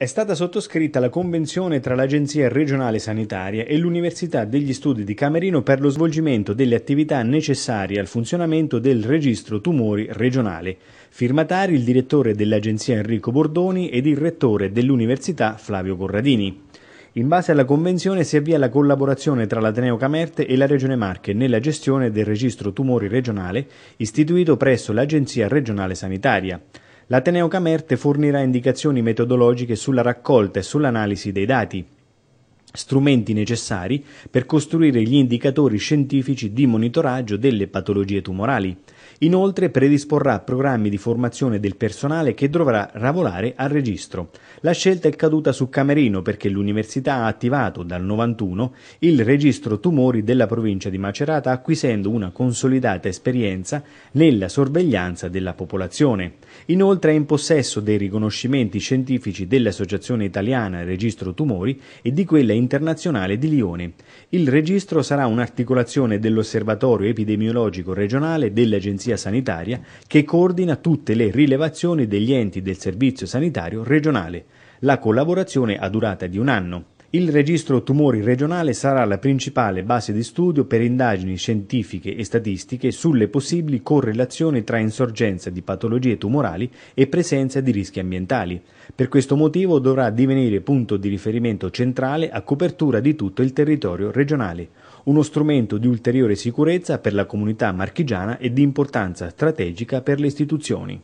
È stata sottoscritta la convenzione tra l'Agenzia regionale sanitaria e l'Università degli Studi di Camerino per lo svolgimento delle attività necessarie al funzionamento del registro tumori regionale. Firmatari il direttore dell'Agenzia Enrico Bordoni ed il rettore dell'Università Flavio Corradini. In base alla convenzione si avvia la collaborazione tra l'Ateneo Camerte e la Regione Marche nella gestione del registro tumori regionale istituito presso l'Agenzia regionale sanitaria. L'Ateneo Camerte fornirà indicazioni metodologiche sulla raccolta e sull'analisi dei dati, strumenti necessari per costruire gli indicatori scientifici di monitoraggio delle patologie tumorali. Inoltre predisporrà programmi di formazione del personale che dovrà lavorare al registro. La scelta è caduta su Camerino perché l'università ha attivato dal 91 il registro tumori della provincia di Macerata acquisendo una consolidata esperienza nella sorveglianza della popolazione. Inoltre è in possesso dei riconoscimenti scientifici dell'Associazione Italiana Registro Tumori e di quella internazionale internazionale di Lione. Il registro sarà un'articolazione dell'Osservatorio epidemiologico regionale dell'Agenzia sanitaria che coordina tutte le rilevazioni degli enti del Servizio sanitario regionale. La collaborazione ha durata di un anno. Il registro tumori regionale sarà la principale base di studio per indagini scientifiche e statistiche sulle possibili correlazioni tra insorgenza di patologie tumorali e presenza di rischi ambientali. Per questo motivo dovrà divenire punto di riferimento centrale a copertura di tutto il territorio regionale, uno strumento di ulteriore sicurezza per la comunità marchigiana e di importanza strategica per le istituzioni.